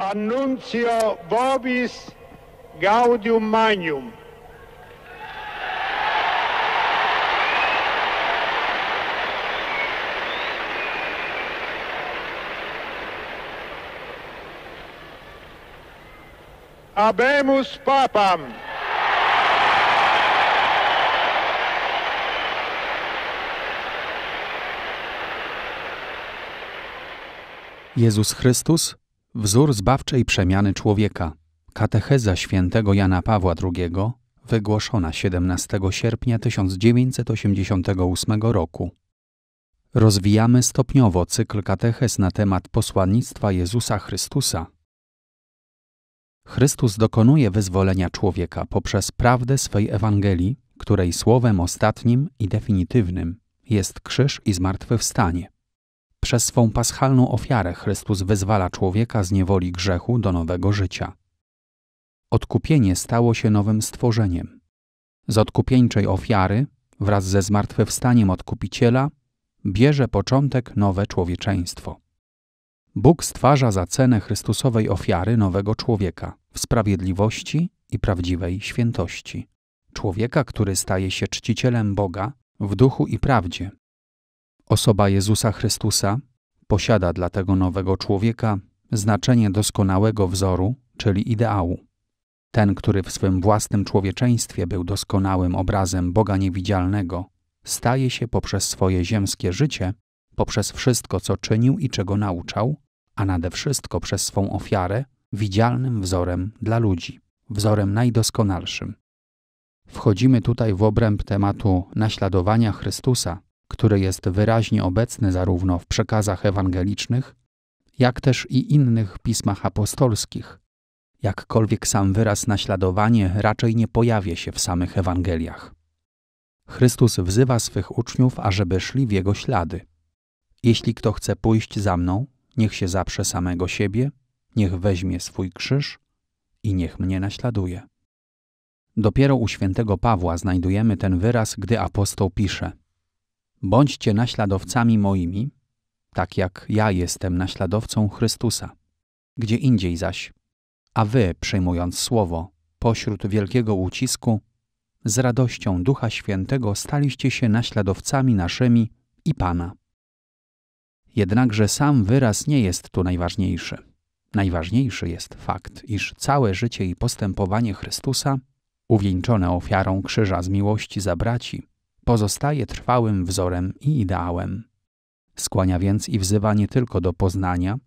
Annuncio Vobis Gaudium Magnum. Abemus Papam. Jezus Chrystus Wzór zbawczej przemiany człowieka. Katecheza świętego Jana Pawła II, wygłoszona 17 sierpnia 1988 roku. Rozwijamy stopniowo cykl kateches na temat posłannictwa Jezusa Chrystusa. Chrystus dokonuje wyzwolenia człowieka poprzez prawdę swej Ewangelii, której słowem ostatnim i definitywnym jest krzyż i zmartwychwstanie. Przez swą paschalną ofiarę Chrystus wyzwala człowieka z niewoli grzechu do nowego życia. Odkupienie stało się nowym stworzeniem. Z odkupieńczej ofiary, wraz ze zmartwychwstaniem odkupiciela, bierze początek nowe człowieczeństwo. Bóg stwarza za cenę Chrystusowej ofiary nowego człowieka w sprawiedliwości i prawdziwej świętości. Człowieka, który staje się czcicielem Boga w duchu i prawdzie, Osoba Jezusa Chrystusa posiada dla tego nowego człowieka znaczenie doskonałego wzoru, czyli ideału. Ten, który w swym własnym człowieczeństwie był doskonałym obrazem Boga niewidzialnego, staje się poprzez swoje ziemskie życie, poprzez wszystko, co czynił i czego nauczał, a nade wszystko przez swą ofiarę, widzialnym wzorem dla ludzi, wzorem najdoskonalszym. Wchodzimy tutaj w obręb tematu naśladowania Chrystusa, który jest wyraźnie obecny zarówno w przekazach ewangelicznych, jak też i innych pismach apostolskich. Jakkolwiek sam wyraz naśladowanie raczej nie pojawia się w samych Ewangeliach. Chrystus wzywa swych uczniów, ażeby szli w jego ślady. Jeśli kto chce pójść za mną, niech się zaprze samego siebie, niech weźmie swój krzyż i niech mnie naśladuje. Dopiero u świętego Pawła znajdujemy ten wyraz, gdy apostoł pisze – Bądźcie naśladowcami moimi, tak jak ja jestem naśladowcą Chrystusa. Gdzie indziej zaś, a wy, przejmując słowo, pośród wielkiego ucisku, z radością Ducha Świętego staliście się naśladowcami naszymi i Pana. Jednakże sam wyraz nie jest tu najważniejszy. Najważniejszy jest fakt, iż całe życie i postępowanie Chrystusa, uwieńczone ofiarą krzyża z miłości za braci, pozostaje trwałym wzorem i ideałem. Skłania więc i wzywa nie tylko do poznania,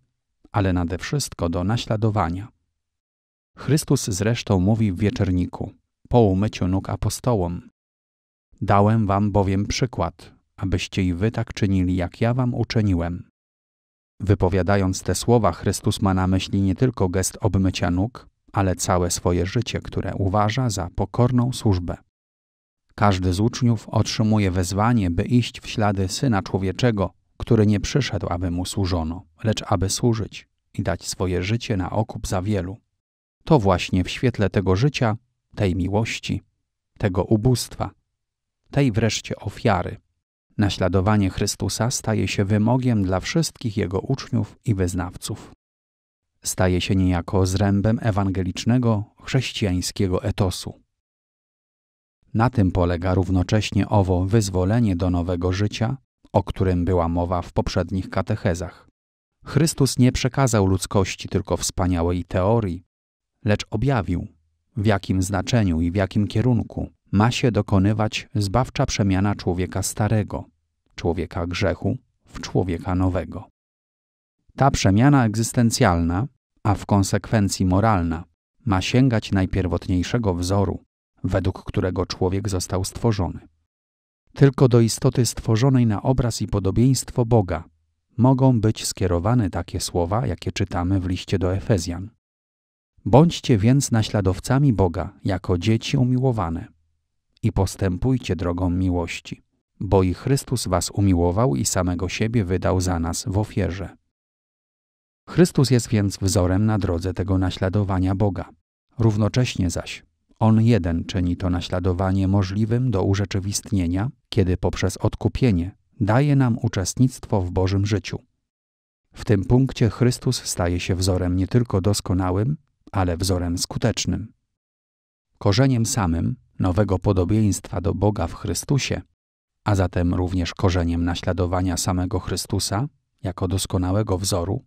ale nade wszystko do naśladowania. Chrystus zresztą mówi w wieczorniku, po umyciu nóg apostołom: Dałem wam bowiem przykład, abyście i wy tak czynili, jak ja wam uczyniłem. Wypowiadając te słowa, Chrystus ma na myśli nie tylko gest obmycia nóg, ale całe swoje życie, które uważa za pokorną służbę. Każdy z uczniów otrzymuje wezwanie, by iść w ślady Syna Człowieczego, który nie przyszedł, aby mu służono, lecz aby służyć i dać swoje życie na okup za wielu. To właśnie w świetle tego życia, tej miłości, tego ubóstwa, tej wreszcie ofiary, naśladowanie Chrystusa staje się wymogiem dla wszystkich Jego uczniów i wyznawców. Staje się niejako zrębem ewangelicznego, chrześcijańskiego etosu. Na tym polega równocześnie owo wyzwolenie do nowego życia, o którym była mowa w poprzednich katechezach. Chrystus nie przekazał ludzkości tylko wspaniałej teorii, lecz objawił, w jakim znaczeniu i w jakim kierunku ma się dokonywać zbawcza przemiana człowieka starego, człowieka grzechu, w człowieka nowego. Ta przemiana egzystencjalna, a w konsekwencji moralna, ma sięgać najpierwotniejszego wzoru, według którego człowiek został stworzony. Tylko do istoty stworzonej na obraz i podobieństwo Boga mogą być skierowane takie słowa, jakie czytamy w liście do Efezjan. Bądźcie więc naśladowcami Boga jako dzieci umiłowane i postępujcie drogą miłości, bo i Chrystus was umiłował i samego siebie wydał za nas w ofierze. Chrystus jest więc wzorem na drodze tego naśladowania Boga. Równocześnie zaś on jeden czyni to naśladowanie możliwym do urzeczywistnienia, kiedy poprzez odkupienie daje nam uczestnictwo w Bożym życiu. W tym punkcie Chrystus staje się wzorem nie tylko doskonałym, ale wzorem skutecznym. Korzeniem samym nowego podobieństwa do Boga w Chrystusie, a zatem również korzeniem naśladowania samego Chrystusa jako doskonałego wzoru,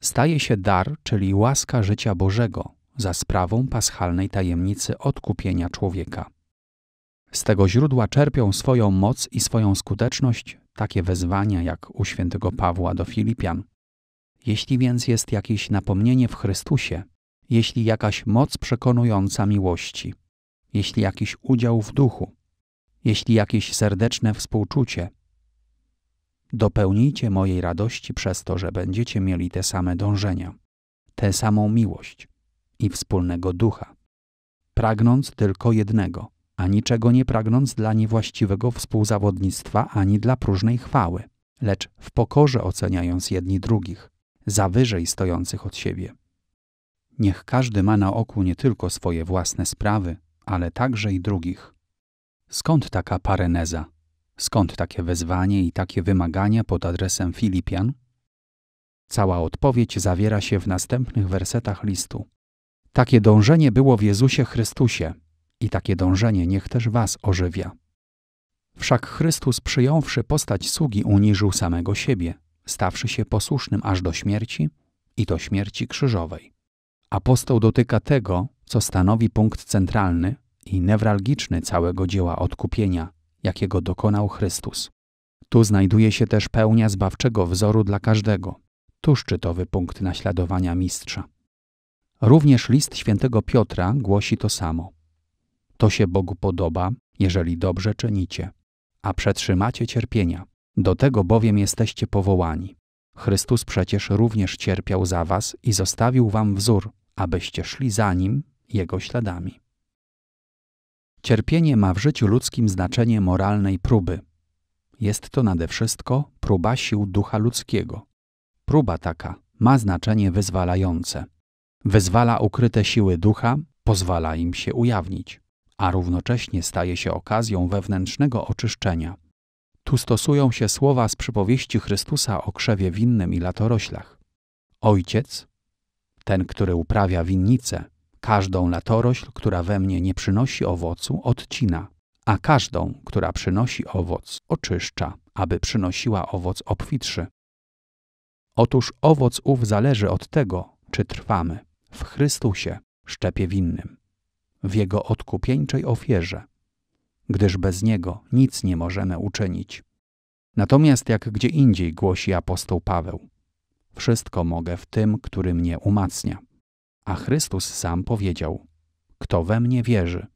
staje się dar, czyli łaska życia Bożego, za sprawą paschalnej tajemnicy odkupienia człowieka. Z tego źródła czerpią swoją moc i swoją skuteczność takie wezwania jak u świętego Pawła do Filipian. Jeśli więc jest jakieś napomnienie w Chrystusie, jeśli jakaś moc przekonująca miłości, jeśli jakiś udział w duchu, jeśli jakieś serdeczne współczucie, dopełnijcie mojej radości przez to, że będziecie mieli te same dążenia, tę samą miłość, i wspólnego ducha. Pragnąc tylko jednego, a niczego nie pragnąc dla niewłaściwego współzawodnictwa ani dla próżnej chwały, lecz w pokorze oceniając jedni drugich, za wyżej stojących od siebie. Niech każdy ma na oku nie tylko swoje własne sprawy, ale także i drugich. Skąd taka pareneza? Skąd takie wezwanie i takie wymagania pod adresem Filipian? Cała odpowiedź zawiera się w następnych wersetach listu, takie dążenie było w Jezusie Chrystusie i takie dążenie niech też was ożywia. Wszak Chrystus przyjąwszy postać sługi uniżył samego siebie, stawszy się posłusznym aż do śmierci i to śmierci krzyżowej. Apostoł dotyka tego, co stanowi punkt centralny i newralgiczny całego dzieła odkupienia, jakiego dokonał Chrystus. Tu znajduje się też pełnia zbawczego wzoru dla każdego, tu szczytowy punkt naśladowania mistrza. Również list świętego Piotra głosi to samo. To się Bogu podoba, jeżeli dobrze czynicie, a przetrzymacie cierpienia. Do tego bowiem jesteście powołani. Chrystus przecież również cierpiał za was i zostawił wam wzór, abyście szli za nim, jego śladami. Cierpienie ma w życiu ludzkim znaczenie moralnej próby. Jest to nade wszystko próba sił ducha ludzkiego. Próba taka ma znaczenie wyzwalające. Wezwala ukryte siły ducha, pozwala im się ujawnić, a równocześnie staje się okazją wewnętrznego oczyszczenia. Tu stosują się słowa z przypowieści Chrystusa o krzewie winnym i latoroślach. Ojciec, ten, który uprawia winnicę, każdą latorośl, która we mnie nie przynosi owocu, odcina, a każdą, która przynosi owoc, oczyszcza, aby przynosiła owoc obfitszy. Otóż owoc ów zależy od tego, czy trwamy w Chrystusie, szczepie winnym, w Jego odkupieńczej ofierze, gdyż bez Niego nic nie możemy uczynić. Natomiast jak gdzie indziej głosi apostoł Paweł, wszystko mogę w tym, który mnie umacnia. A Chrystus sam powiedział, kto we mnie wierzy,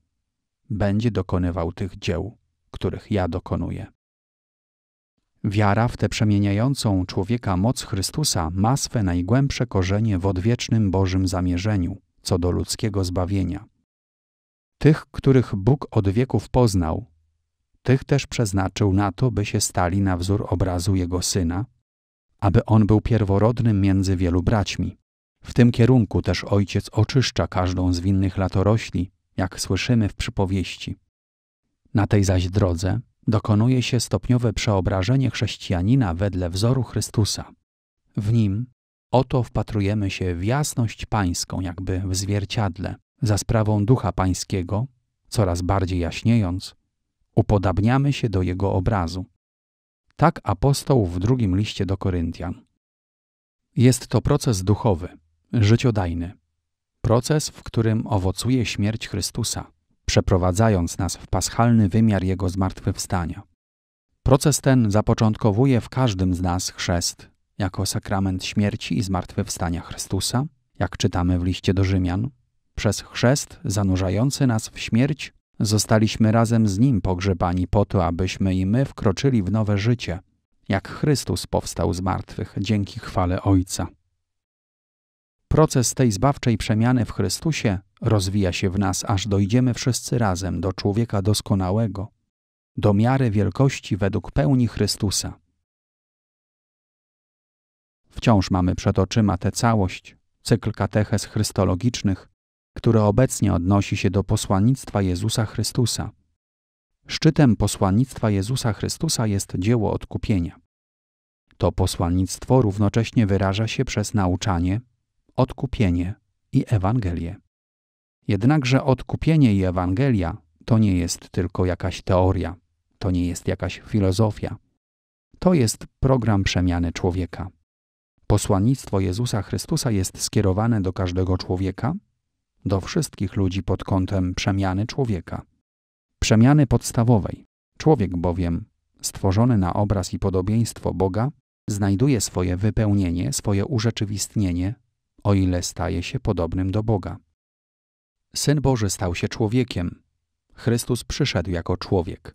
będzie dokonywał tych dzieł, których ja dokonuję. Wiara w tę przemieniającą człowieka moc Chrystusa ma swe najgłębsze korzenie w odwiecznym Bożym zamierzeniu co do ludzkiego zbawienia. Tych, których Bóg od wieków poznał, tych też przeznaczył na to, by się stali na wzór obrazu Jego Syna, aby On był pierworodnym między wielu braćmi. W tym kierunku też Ojciec oczyszcza każdą z winnych latorośli, jak słyszymy w przypowieści. Na tej zaś drodze dokonuje się stopniowe przeobrażenie chrześcijanina wedle wzoru Chrystusa. W nim oto wpatrujemy się w jasność pańską, jakby w zwierciadle, za sprawą ducha pańskiego, coraz bardziej jaśniejąc, upodabniamy się do jego obrazu. Tak apostoł w drugim liście do Koryntian. Jest to proces duchowy, życiodajny, proces, w którym owocuje śmierć Chrystusa przeprowadzając nas w paschalny wymiar Jego zmartwychwstania. Proces ten zapoczątkowuje w każdym z nas chrzest, jako sakrament śmierci i zmartwychwstania Chrystusa, jak czytamy w liście do Rzymian. Przez chrzest zanurzający nas w śmierć zostaliśmy razem z Nim pogrzebani po to, abyśmy i my wkroczyli w nowe życie, jak Chrystus powstał z martwych dzięki chwale Ojca. Proces tej zbawczej przemiany w Chrystusie rozwija się w nas, aż dojdziemy wszyscy razem do człowieka doskonałego, do miary wielkości według pełni Chrystusa. Wciąż mamy przed oczyma tę całość, cykl kateches chrystologicznych, który obecnie odnosi się do posłannictwa Jezusa Chrystusa. Szczytem posłannictwa Jezusa Chrystusa jest dzieło odkupienia. To posłannictwo równocześnie wyraża się przez nauczanie, odkupienie i Ewangelię. Jednakże odkupienie i Ewangelia to nie jest tylko jakaś teoria, to nie jest jakaś filozofia. To jest program przemiany człowieka. Posłannictwo Jezusa Chrystusa jest skierowane do każdego człowieka, do wszystkich ludzi pod kątem przemiany człowieka. Przemiany podstawowej. Człowiek bowiem, stworzony na obraz i podobieństwo Boga, znajduje swoje wypełnienie, swoje urzeczywistnienie o ile staje się podobnym do Boga. Syn Boży stał się człowiekiem. Chrystus przyszedł jako człowiek.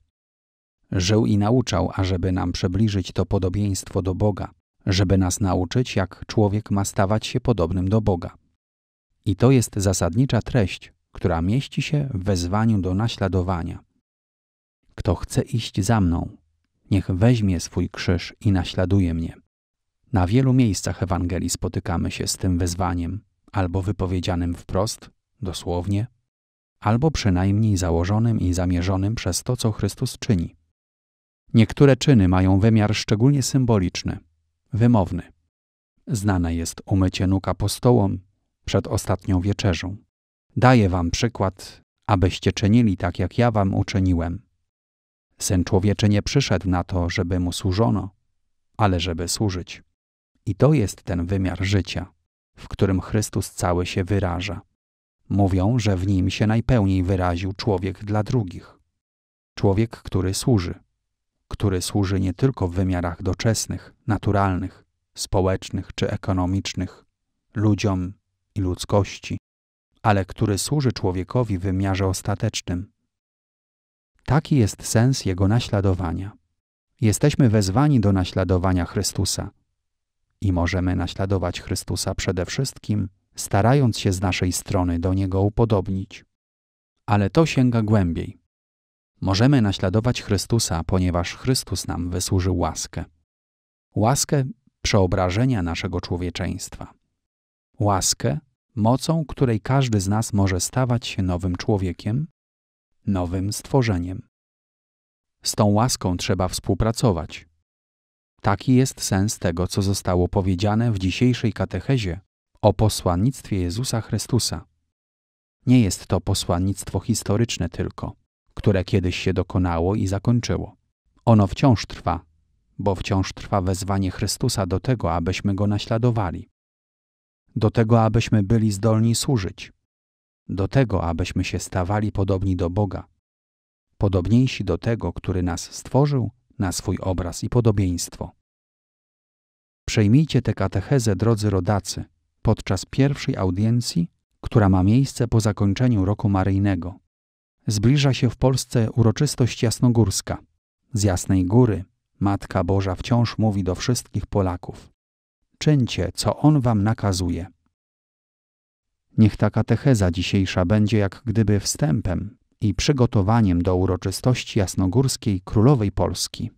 Żył i nauczał, ażeby nam przybliżyć to podobieństwo do Boga, żeby nas nauczyć, jak człowiek ma stawać się podobnym do Boga. I to jest zasadnicza treść, która mieści się w wezwaniu do naśladowania. Kto chce iść za mną, niech weźmie swój krzyż i naśladuje mnie. Na wielu miejscach Ewangelii spotykamy się z tym wezwaniem, albo wypowiedzianym wprost, dosłownie, albo przynajmniej założonym i zamierzonym przez to, co Chrystus czyni. Niektóre czyny mają wymiar szczególnie symboliczny, wymowny. Znane jest umycie nóg apostołom przed ostatnią wieczerzą. Daję wam przykład, abyście czynili tak, jak ja wam uczyniłem. Syn człowieczy nie przyszedł na to, żeby mu służono, ale żeby służyć. I to jest ten wymiar życia, w którym Chrystus cały się wyraża. Mówią, że w nim się najpełniej wyraził człowiek dla drugich. Człowiek, który służy. Który służy nie tylko w wymiarach doczesnych, naturalnych, społecznych czy ekonomicznych, ludziom i ludzkości, ale który służy człowiekowi w wymiarze ostatecznym. Taki jest sens jego naśladowania. Jesteśmy wezwani do naśladowania Chrystusa i możemy naśladować Chrystusa przede wszystkim, starając się z naszej strony do Niego upodobnić. Ale to sięga głębiej. Możemy naśladować Chrystusa, ponieważ Chrystus nam wysłużył łaskę. Łaskę przeobrażenia naszego człowieczeństwa. Łaskę, mocą której każdy z nas może stawać się nowym człowiekiem, nowym stworzeniem. Z tą łaską trzeba współpracować, Taki jest sens tego, co zostało powiedziane w dzisiejszej katechezie o posłannictwie Jezusa Chrystusa. Nie jest to posłannictwo historyczne tylko, które kiedyś się dokonało i zakończyło. Ono wciąż trwa, bo wciąż trwa wezwanie Chrystusa do tego, abyśmy go naśladowali, do tego, abyśmy byli zdolni służyć, do tego, abyśmy się stawali podobni do Boga, podobniejsi do tego, który nas stworzył na swój obraz i podobieństwo. Przejmijcie tę katechezę, drodzy rodacy, podczas pierwszej audiencji, która ma miejsce po zakończeniu roku maryjnego. Zbliża się w Polsce uroczystość jasnogórska. Z Jasnej Góry Matka Boża wciąż mówi do wszystkich Polaków: Czyńcie, co On wam nakazuje. Niech ta katecheza dzisiejsza będzie jak gdyby wstępem i przygotowaniem do uroczystości jasnogórskiej królowej Polski.